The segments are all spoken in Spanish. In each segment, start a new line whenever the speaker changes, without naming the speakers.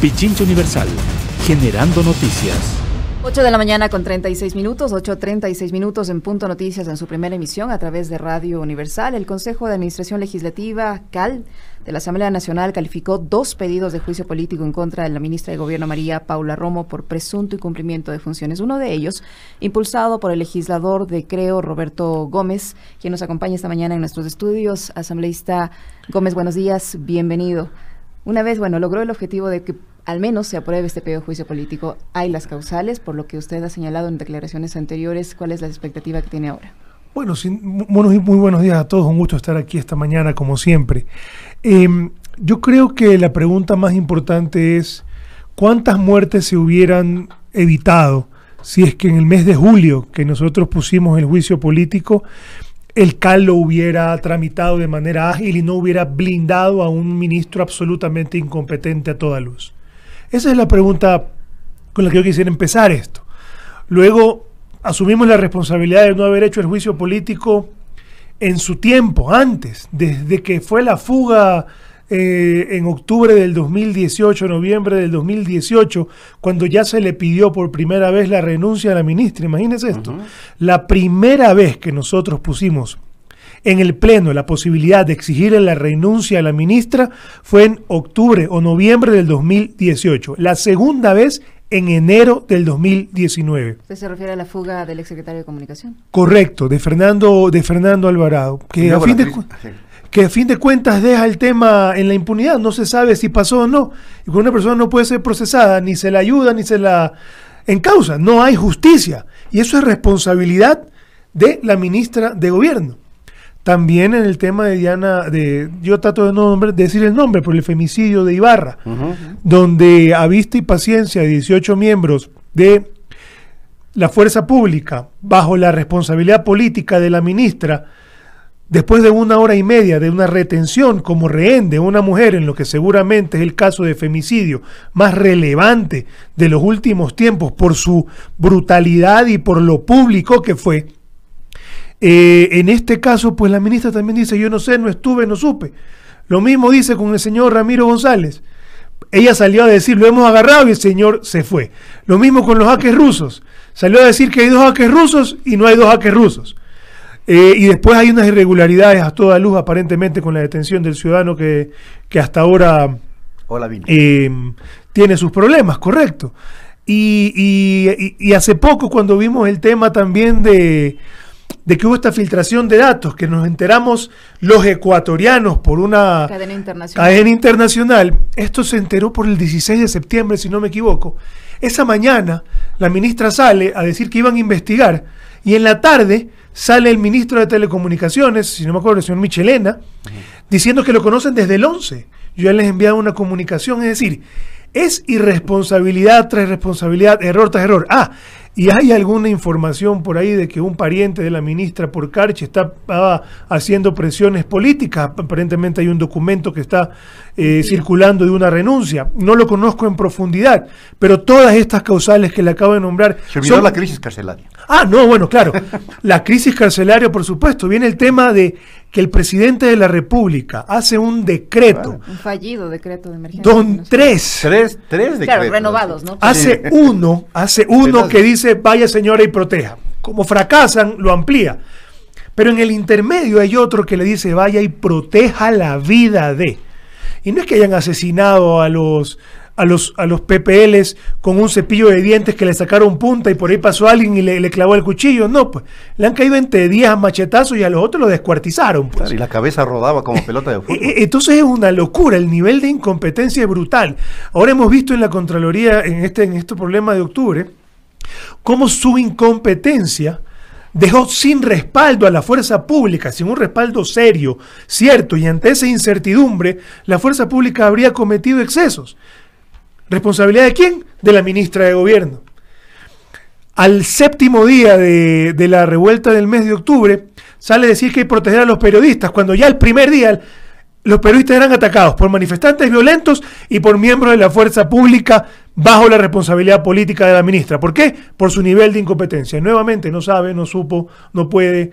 Pichincho Universal, generando noticias.
8 de la mañana con 36 minutos, 8.36 minutos en Punto Noticias en su primera emisión a través de Radio Universal. El Consejo de Administración Legislativa, CAL, de la Asamblea Nacional calificó dos pedidos de juicio político en contra de la ministra de Gobierno María Paula Romo por presunto incumplimiento de funciones. Uno de ellos, impulsado por el legislador de Creo, Roberto Gómez, quien nos acompaña esta mañana en nuestros estudios. Asambleísta Gómez, buenos días, bienvenido. Una vez, bueno, logró el objetivo de que al menos se apruebe este pedido de juicio político, hay las causales, por lo que usted ha señalado en declaraciones anteriores, ¿cuál es la expectativa que tiene ahora?
Bueno, sin, muy, muy buenos días a todos, un gusto estar aquí esta mañana como siempre. Em, yo creo que la pregunta más importante es cuántas muertes se hubieran evitado si es que en el mes de julio que nosotros pusimos el juicio político el CAL lo hubiera tramitado de manera ágil y no hubiera blindado a un ministro absolutamente incompetente a toda luz? Esa es la pregunta con la que yo quisiera empezar esto. Luego, asumimos la responsabilidad de no haber hecho el juicio político en su tiempo, antes, desde que fue la fuga eh, en octubre del 2018, noviembre del 2018, cuando ya se le pidió por primera vez la renuncia a la ministra. Imagínense esto. La primera vez que nosotros pusimos en el Pleno la posibilidad de exigir la renuncia a la ministra fue en octubre o noviembre del 2018. La segunda vez en enero del 2019.
Usted se refiere a la fuga del exsecretario de Comunicación.
Correcto, de Fernando, de Fernando Alvarado, que a fin de que a fin de cuentas deja el tema en la impunidad, no se sabe si pasó o no, y una persona no puede ser procesada, ni se la ayuda, ni se la encausa, no hay justicia, y eso es responsabilidad de la ministra de gobierno. También en el tema de Diana, de, yo trato de no decir el nombre, por el femicidio de Ibarra, donde a vista y paciencia de 18 miembros de la fuerza pública, bajo la responsabilidad política de la ministra, Después de una hora y media de una retención como rehén de una mujer en lo que seguramente es el caso de femicidio más relevante de los últimos tiempos por su brutalidad y por lo público que fue, eh, en este caso pues la ministra también dice yo no sé, no estuve, no supe. Lo mismo dice con el señor Ramiro González. Ella salió a decir, lo hemos agarrado y el señor se fue. Lo mismo con los jaques rusos. Salió a decir que hay dos hackers rusos y no hay dos hackers rusos. Eh, y después hay unas irregularidades a toda luz, aparentemente, con la detención del ciudadano que, que hasta ahora eh, tiene sus problemas, correcto. Y, hace poco cuando vimos el tema también de, de, que hubo esta filtración de datos, que nos enteramos los ecuatorianos por una
internacional. cadena
internacional, esto se enteró por el 16 de septiembre, si no me equivoco. Esa mañana la ministra sale a decir que iban a investigar y en la tarde sale el ministro de Telecomunicaciones, si no me acuerdo, el señor Michelena, diciendo que lo conocen desde el 11. Yo ya les he enviado una comunicación, es decir, es irresponsabilidad tras irresponsabilidad, error tras error. Ah, y hay alguna información por ahí de que un pariente de la ministra por carche está haciendo presiones políticas. Aparentemente hay un documento que está eh, circulando de una renuncia. No lo conozco en profundidad, pero todas estas causales que le acabo de nombrar. Se olvidó la crisis carcelaria. Ah, no, bueno, claro. la crisis carcelaria, por supuesto. Viene el tema de que el presidente de la República hace un decreto.
Un fallido decreto de emergencia.
Don tres. Tres, tres decretos. Claro, renovados, ¿no? Hace uno, hace uno que dice, vaya señora y proteja. Como fracasan, lo amplía. Pero en el intermedio hay otro que le dice, vaya y proteja la vida de. Y no es que hayan asesinado a los a los, a los PPLs con un cepillo de dientes que le sacaron punta y por ahí pasó alguien y le, clavó el cuchillo. No, pues le han caído entre 10 machetazos y a los otros lo descuartizaron. Pues.
y la cabeza rodaba como eh, pelota de eh, fútbol.
Eh, entonces es una locura, el nivel de incompetencia es brutal. Ahora hemos visto en la Contraloría, en este, en este problema de octubre, cómo su incompetencia dejó sin respaldo a la fuerza pública, sin un respaldo serio, cierto, y ante esa incertidumbre, la fuerza pública habría cometido excesos. ¿Responsabilidad de quién? De la ministra de Gobierno. Al séptimo día de, la revuelta del mes de octubre, sale decir que hay que proteger a los periodistas, cuando ya el primer día los periodistas eran atacados por manifestantes violentos y por miembros de la fuerza pública bajo la responsabilidad política de la ministra. ¿Por qué? Por su nivel de incompetencia. Nuevamente, no sabe, no supo, no puede.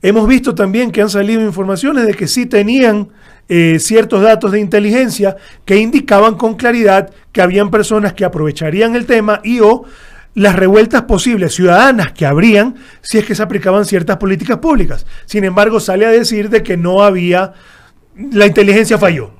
Hemos visto también que han salido informaciones de que sí tenían eh, ciertos datos de inteligencia que indicaban con claridad que habían personas que aprovecharían el tema y o las revueltas posibles ciudadanas que habrían si es que se aplicaban ciertas políticas públicas. Sin embargo, sale a decir de que no había, la inteligencia falló.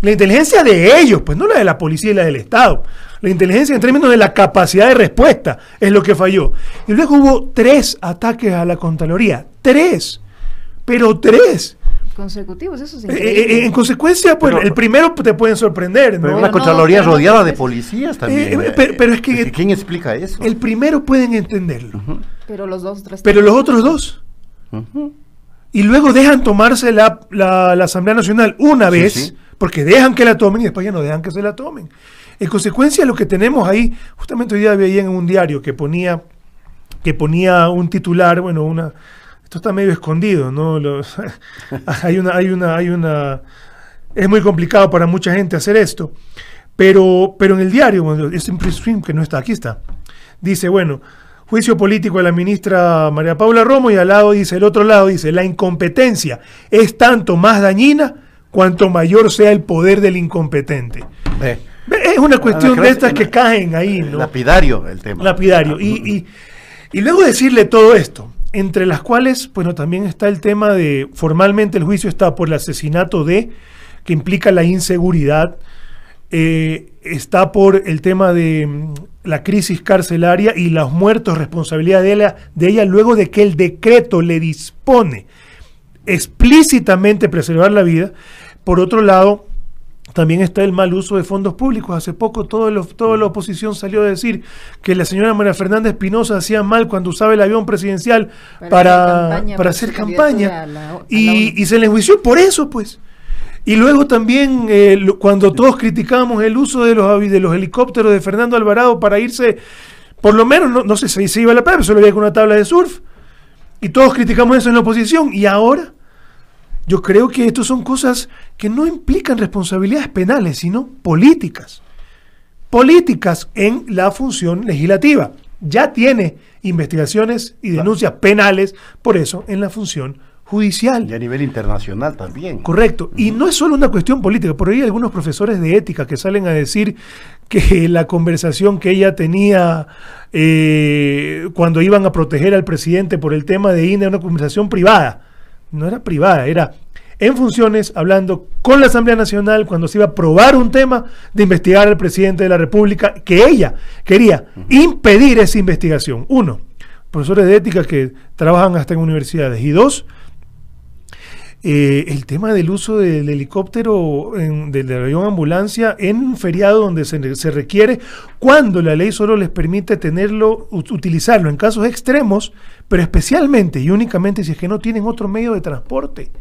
La inteligencia de ellos, pues no la de la policía y la del Estado. La inteligencia en términos de la capacidad de respuesta es lo que falló. Y luego hubo tres ataques a la Contraloría. Tres. Pero tres
consecutivos, eso es eh, eh, eh, en
consecuencia, pues el primero te pueden sorprender, Pero una Contraloría rodeada
de pues, policías también. pero,
es que... Pues, ¿Quién explica eso? El primero pueden entenderlo. Pero los dos, tres, Pero los otros dos. Y luego dejan tomarse la, Asamblea Nacional una vez, porque dejan que la tomen y después ya no dejan que se la tomen. En consecuencia, lo que tenemos ahí, justamente hoy día veía en un diario que ponía, que ponía un titular, bueno, una esto está medio escondido, ¿no? hay una, hay una, hay una. Es muy complicado para mucha gente hacer esto. Pero, pero en el diario, es un stream que no está, aquí está. Dice, bueno, juicio político de la ministra María Paula Romo y al lado dice, el otro lado dice, la incompetencia es tanto más dañina cuanto mayor sea el poder del incompetente. es una ah, cuestión de estas que caen ahí, ¿no?
Lapidario el tema.
Lapidario. y luego decirle todo esto, entre las cuales, bueno, también está el tema de, formalmente el juicio está por el asesinato de, que implica la inseguridad, eh, está por el tema de mm, la crisis carcelaria y los muertos, responsabilidad de ella, de ella luego de que el decreto le dispone explícitamente preservar la vida. Por otro lado, también está el mal uso de fondos públicos. Hace poco toda la oposición salió a decir que la señora María Fernanda Espinosa hacía mal cuando usaba el avión presidencial para, hacer campaña. y, se le juició por eso, pues. Y luego también eh, cuando todos criticamos el uso de los, de los helicópteros de Fernando Alvarado para irse, por lo menos, no, sé si se iba a la playa, pero se lo con una tabla de surf. Y todos criticamos eso en la oposición. Y ahora yo creo que esto son cosas que no implican responsabilidades penales, sino políticas. Políticas en la función legislativa. Ya tiene investigaciones y denuncias penales por eso en la función judicial. Y a nivel internacional también. Correcto. Y no es solo una cuestión política. Por ahí hay algunos profesores de ética que salen a decir que la conversación que ella tenía eh, cuando iban a proteger al presidente por el tema de INE era una conversación privada no era privada, era en funciones, hablando con la Asamblea Nacional cuando se iba a probar un tema de investigar al presidente de la República, que ella quería impedir esa investigación. Uno, profesores de ética que trabajan hasta en universidades. Y dos, eh, el tema del uso del helicóptero, en, del, avión ambulancia, en un feriado donde se, requiere, cuando la ley solo les permite tenerlo, utilizarlo en casos extremos, pero especialmente y únicamente si es que no tienen otro medio de transporte.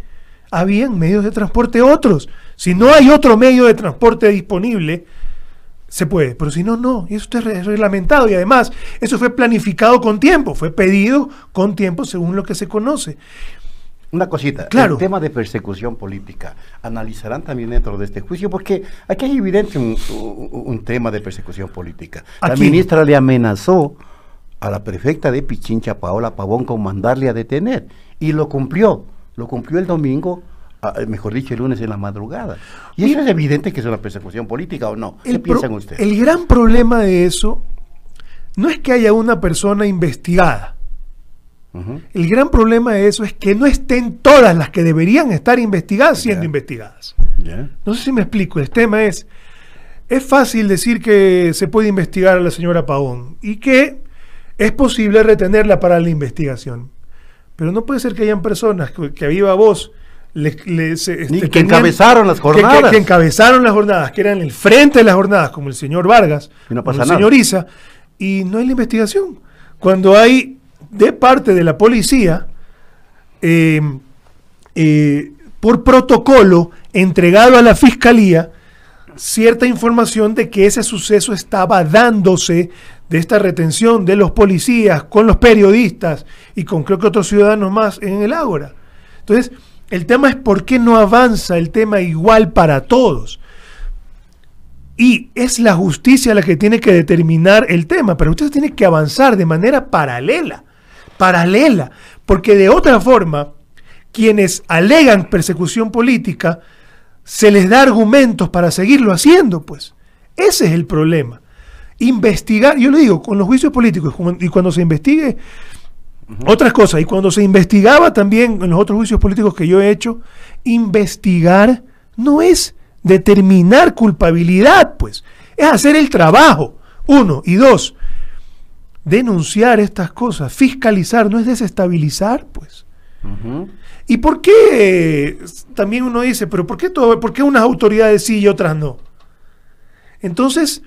Habían ah, medios de transporte otros. Si no hay otro medio de transporte disponible, se puede, pero si no, no. Y eso es reglamentado y además eso fue planificado con tiempo, fue pedido con tiempo según lo que se conoce. Una cosita, claro.
el tema de persecución política, analizarán también dentro de este juicio, porque aquí es evidente un, tema de persecución política. La ministra le amenazó a la prefecta de Pichincha, Paola Pavón, con mandarle a detener, y lo cumplió, lo cumplió el domingo eh, mejor dicho, el lunes en la madrugada. Y es evidente que es una persecución política o no. ¿Qué piensan ustedes? El
gran problema de eso no es que haya una persona investigada. El gran problema de eso es que no estén todas las que deberían estar investigadas siendo investigadas. No sé si me explico. El tema es, es fácil decir que se puede investigar a la señora Pavón y que es posible retenerla para la investigación. Pero no puede ser que hayan personas que, a viva voz este, que encabezaron las jornadas. Que, encabezaron las jornadas, que eran el frente de las jornadas, como el señor Vargas, el señor Isa, y no hay la investigación. Cuando hay de parte de la policía eh, eh, por protocolo entregado a la fiscalía cierta información de que ese suceso estaba dándose de esta retención de los policías con los periodistas y con creo que otros ciudadanos más en el Ágora. Entonces, el tema es por qué no avanza el tema igual para todos. Y es la justicia la que tiene que determinar el tema, pero usted tiene que avanzar de manera paralela paralela, porque de otra forma, quienes alegan persecución política, se les da argumentos para seguirlo haciendo, pues. Ese es el problema. Investigar, yo lo digo, con los juicios políticos y cuando se investigue otras cosas, y cuando se investigaba también en los otros juicios políticos que yo he hecho, investigar no es determinar culpabilidad, pues, es hacer el trabajo, uno, y dos, denunciar estas cosas, fiscalizar, no es desestabilizar, pues. ¿Y por qué? También uno dice, pero ¿por qué, todo, ¿por qué unas autoridades sí y otras no? Entonces,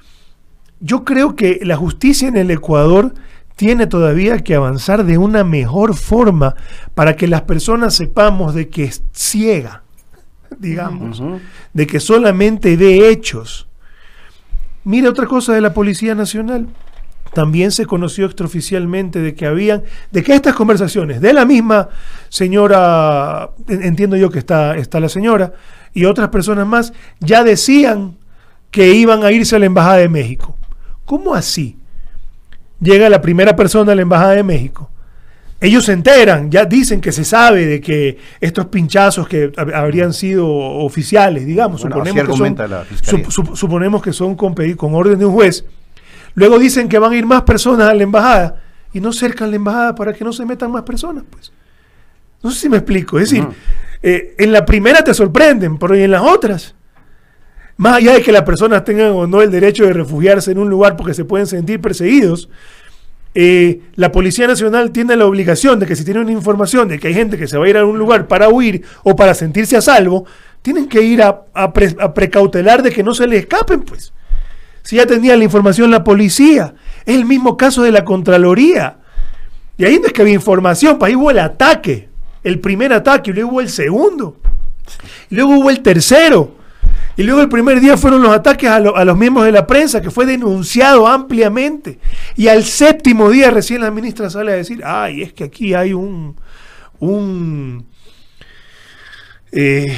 yo creo que la justicia en el Ecuador tiene todavía que avanzar de una mejor forma para que las personas sepamos de que es ciega, digamos, de que solamente de hechos. Mira otra cosa de la Policía Nacional. También se conoció extraoficialmente de que habían, de que estas conversaciones de la misma señora, entiendo yo que está, está la señora, y otras personas más, ya decían que iban a irse a la Embajada de México. ¿Cómo así? Llega la primera persona a la Embajada de México. Ellos se enteran, ya dicen que se sabe de que estos pinchazos que habrían sido oficiales, digamos, suponemos, que son, con, con orden de un juez. Luego dicen que van a ir más personas a la embajada y no cercan la embajada para que no se metan más personas, pues. No sé si me explico. Es decir, eh, en la primera te sorprenden, pero en las otras. Más allá de que las personas tengan o no el derecho de refugiarse en un lugar porque se pueden sentir perseguidos, eh, la Policía Nacional tiene la obligación de que si tiene una información de que hay gente que se va a ir a un lugar para huir o para sentirse a salvo, tienen que ir a, precautelar de que no se les escapen, pues si ya tenía la información la policía. Es el mismo caso de la Contraloría. Y ahí no es que había información, para pues ahí hubo el ataque, el primer ataque, y luego hubo el segundo, luego hubo el tercero. Y luego el primer día fueron los ataques a, a, los miembros de la prensa, que fue denunciado ampliamente. Y al séptimo día recién la ministra sale a decir, ay, es que aquí hay un, un eh,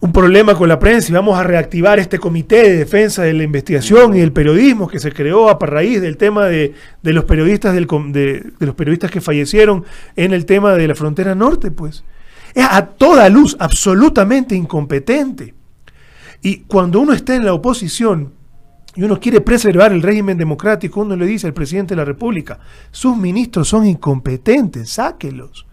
un problema con la prensa y vamos a reactivar este comité de defensa de la investigación y el periodismo que se creó a raíz del tema de, los periodistas de, los periodistas que fallecieron en el tema de la frontera norte, pues. Es a toda luz absolutamente incompetente. Y cuando uno está en la oposición y uno quiere preservar el régimen democrático, uno le dice al presidente de la República, sus ministros son incompetentes, sáquelos.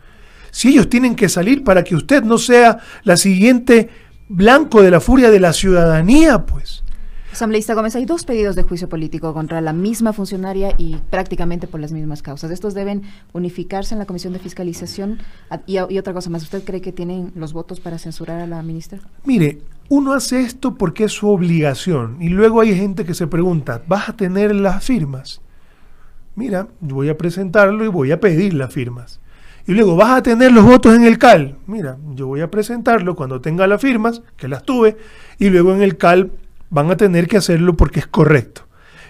Si ellos tienen que salir para que usted no sea la siguiente blanco de la furia de la ciudadanía, pues.
Asambleísta Gómez, hay dos pedidos de juicio político contra la misma funcionaria y prácticamente por las mismas causas. Estos deben unificarse en la Comisión de Fiscalización. Ah, y, y, otra cosa más, ¿usted cree que tienen los votos para censurar a la ministra?
Mire, uno hace esto porque es su obligación. Y luego hay gente que se pregunta, ¿vas a tener las firmas? Mira, voy a presentarlo y voy a pedir las firmas y luego vas a tener los votos en el CAL. Mira, yo voy a presentarlo cuando tenga las firmas, que las tuve, y luego en el CAL van a tener que hacerlo porque es correcto.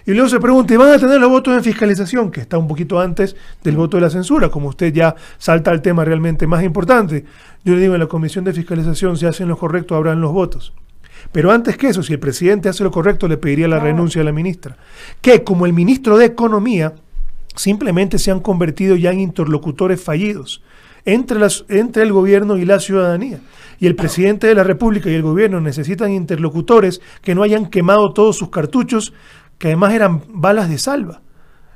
Y luego se pregunta, ¿y van a tener los votos en fiscalización? Que está un poquito antes del voto de la censura, como usted ya salta al tema realmente más importante. Yo le digo, en la comisión de fiscalización, si hacen lo correcto, habrán los votos. Pero antes que eso, si el presidente hace lo correcto, le pediría la renuncia a la ministra. Que como el ministro de Economía simplemente se han convertido ya en interlocutores fallidos entre, las, entre el gobierno y la ciudadanía. Y el presidente de la República y el gobierno necesitan interlocutores que no hayan quemado todos sus cartuchos, que además eran balas de salva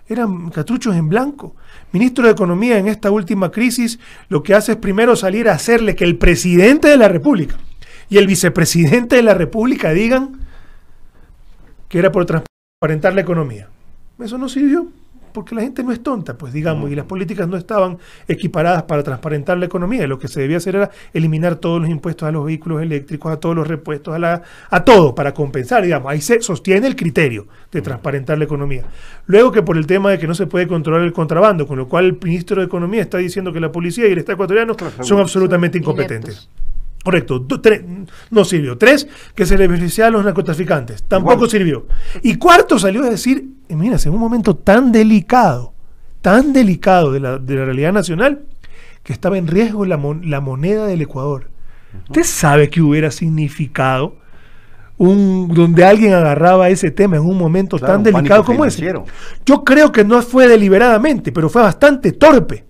eran cartuchos en blanco. Ministro de Economía en esta última crisis lo que hace es primero salir a hacerle que el presidente de la República y el vicepresidente de la República digan que era por transparentar la economía. Eso no sirvió porque la gente no es tonta, pues digamos, y las políticas no estaban equiparadas para transparentar la economía. Lo que se debía hacer era eliminar todos los impuestos a los vehículos eléctricos, a todos los repuestos, a, a todo, para compensar, digamos. Ahí se sostiene el criterio de transparentar la economía. Luego que por el tema de que no se puede controlar el contrabando, con lo cual el ministro de Economía está diciendo que la policía y el Estado ecuatoriano son absolutamente incompetentes. Correcto, no sirvió. Tres, que se le beneficiaba a los narcotraficantes, tampoco sirvió. Y cuarto salió a decir, eh, mira, en un momento tan delicado, tan delicado de la, realidad nacional, que estaba en riesgo la, moneda del Ecuador. ¿Usted sabe qué hubiera significado un, donde alguien agarraba ese tema en un momento tan delicado como ese? Yo creo que no fue deliberadamente, pero fue bastante torpe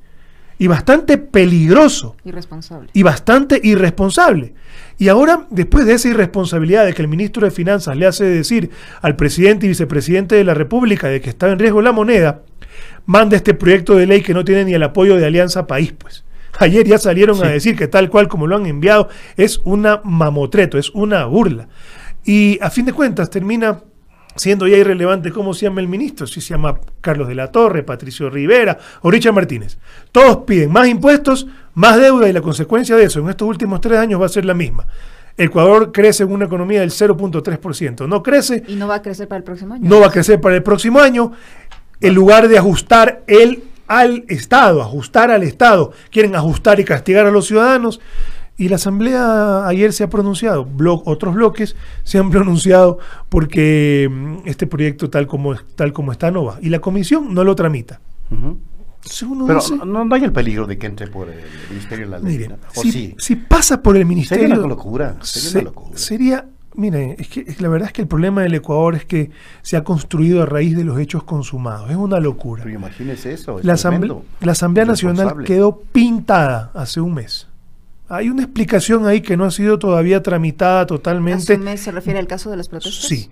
y bastante peligroso.
Irresponsable. Y
bastante irresponsable. Y ahora, después de esa irresponsabilidad de que el ministro de Finanzas le hace decir al presidente y vicepresidente de la República de que está en riesgo la moneda, manda este proyecto de ley que no tiene ni el apoyo de Alianza País, pues. Ayer ya salieron a decir que tal cual como lo han enviado es una mamotreto, es una burla. Y a fin de cuentas termina siendo ya irrelevante cómo se llama el ministro, si se llama Carlos de la Torre, Patricio Rivera o Martínez. Todos piden más impuestos, más deuda y la consecuencia de eso en estos últimos tres años va a ser la misma. Ecuador crece en una economía del 0.3%. No crece.
Y no va a crecer para el próximo año.
No va a crecer para el próximo año. En lugar de ajustar el al Estado, ajustar al Estado, quieren ajustar y castigar a los ciudadanos. Y la Asamblea ayer se ha pronunciado, otros bloques se han pronunciado porque mm, este proyecto tal como, tal como está no va. Y la Comisión no lo tramita. Pero
no, hay el peligro de que entre por el Ministerio de la Ley. si,
pasa por el Ministerio. Sería una locura. Sería, una locura. es que la verdad es que el problema del Ecuador es que se ha construido a raíz de los hechos consumados. Es una locura. Pero imagínese eso. la Asamblea Nacional quedó pintada hace un mes. Hay una explicación ahí que no ha sido todavía tramitada totalmente. mes ¿Se refiere al caso
de las protestas? Sí,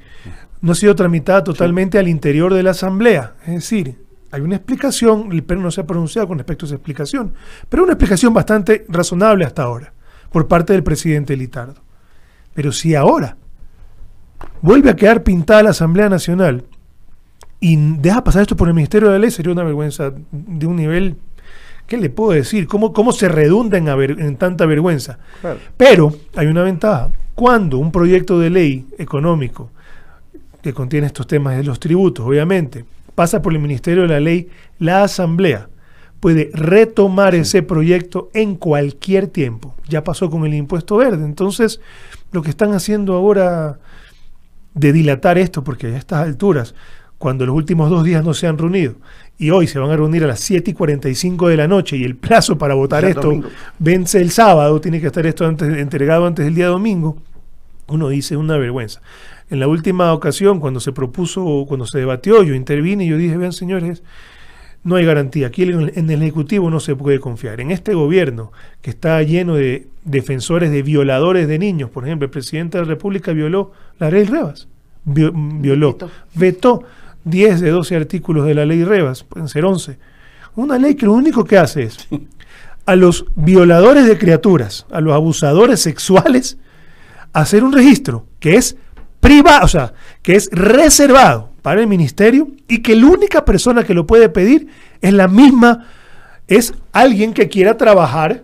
no ha sido tramitada totalmente al interior de la Asamblea. Es decir, hay una explicación, el PEN no se ha pronunciado con respecto a esa explicación, pero una explicación bastante razonable hasta ahora por parte del presidente Litardo. Pero si ahora vuelve a quedar pintada la Asamblea Nacional y deja pasar esto por el Ministerio de la Ley, sería una vergüenza de un nivel ¿qué le puedo decir? ¿Cómo, cómo se redunda en, tanta vergüenza? Pero hay una ventaja. Cuando un proyecto de ley económico que contiene estos temas de los tributos, obviamente, pasa por el Ministerio de la Ley, la Asamblea puede retomar ese proyecto en cualquier tiempo. Ya pasó con el impuesto verde. Entonces, lo que están haciendo ahora de dilatar esto, porque a estas alturas, cuando los últimos dos días no se han reunido y hoy se van a reunir a las 7 y 45 de la noche y el plazo para votar esto vence el sábado, tiene que estar esto entregado antes del día domingo, uno dice una vergüenza. En la última ocasión, cuando se propuso, cuando se debatió, yo intervine y yo dije, vean señores, no hay garantía. Aquí en el Ejecutivo no se puede confiar. En este gobierno que está lleno de defensores de violadores de niños, por ejemplo, el presidente de la República violó la ley Rebas, violó, vetó 10 de 12 artículos de la ley Rebas, pueden ser 11. Una ley que lo único que hace es a los violadores de criaturas, a los abusadores sexuales, hacer un registro que es privado, o sea, que es reservado para el ministerio y que la única persona que lo puede pedir es la misma, es alguien que quiera trabajar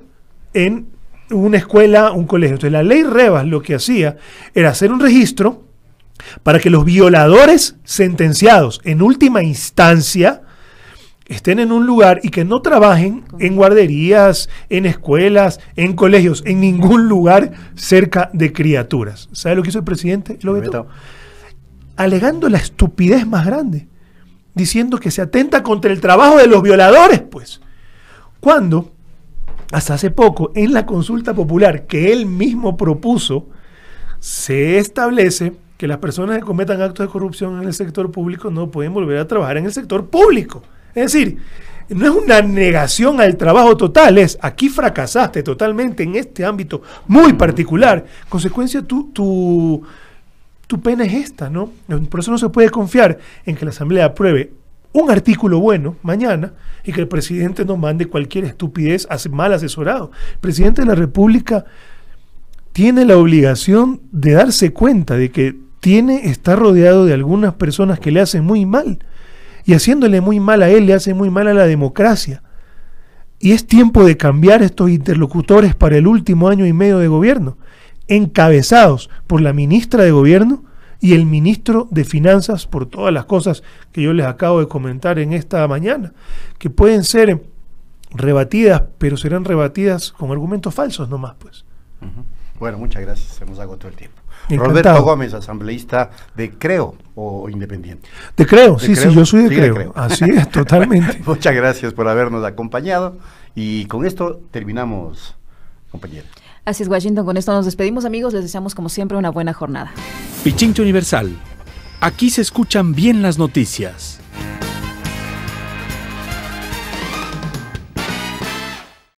en una escuela, un colegio. Entonces la ley Rebas lo que hacía era hacer un registro para que los violadores sentenciados en última instancia estén en un lugar y que no trabajen en guarderías, en escuelas, en colegios, en ningún lugar cerca de criaturas. ¿Sabe lo que hizo el presidente? Lo Alegando la estupidez más grande, diciendo que se atenta contra el trabajo de los violadores, pues. Cuando, hasta hace poco, en la consulta popular que él mismo propuso, se establece que las personas que cometan actos de corrupción en el sector público no pueden volver a trabajar en el sector público. Es decir, no es una negación al trabajo total, es aquí fracasaste totalmente en este ámbito muy particular. Consecuencia, tu, tu, tu pena es esta, ¿no? Por eso no se puede confiar en que la Asamblea apruebe un artículo bueno mañana y que el presidente no mande cualquier estupidez mal asesorado. El presidente de la República tiene la obligación de darse cuenta de que tiene, está rodeado de algunas personas que le hacen muy mal. Y haciéndole muy mal a él, le hace muy mal a la democracia. Y es tiempo de cambiar estos interlocutores para el último año y medio de gobierno, encabezados por la ministra de Gobierno y el ministro de Finanzas, por todas las cosas que yo les acabo de comentar en esta mañana, que pueden ser rebatidas, pero serán rebatidas con argumentos falsos nomás, pues.
Bueno, muchas gracias. Hemos agotado el tiempo. Roberto Gómez, asambleísta de Creo o Independiente. De Creo, sí, sí, yo soy de, creo. Así es, totalmente. Muchas gracias por habernos acompañado y con esto terminamos, compañero.
Así es, Washington, con esto nos despedimos amigos, les deseamos como siempre una buena jornada.
Pichincho Universal, aquí se escuchan bien las noticias.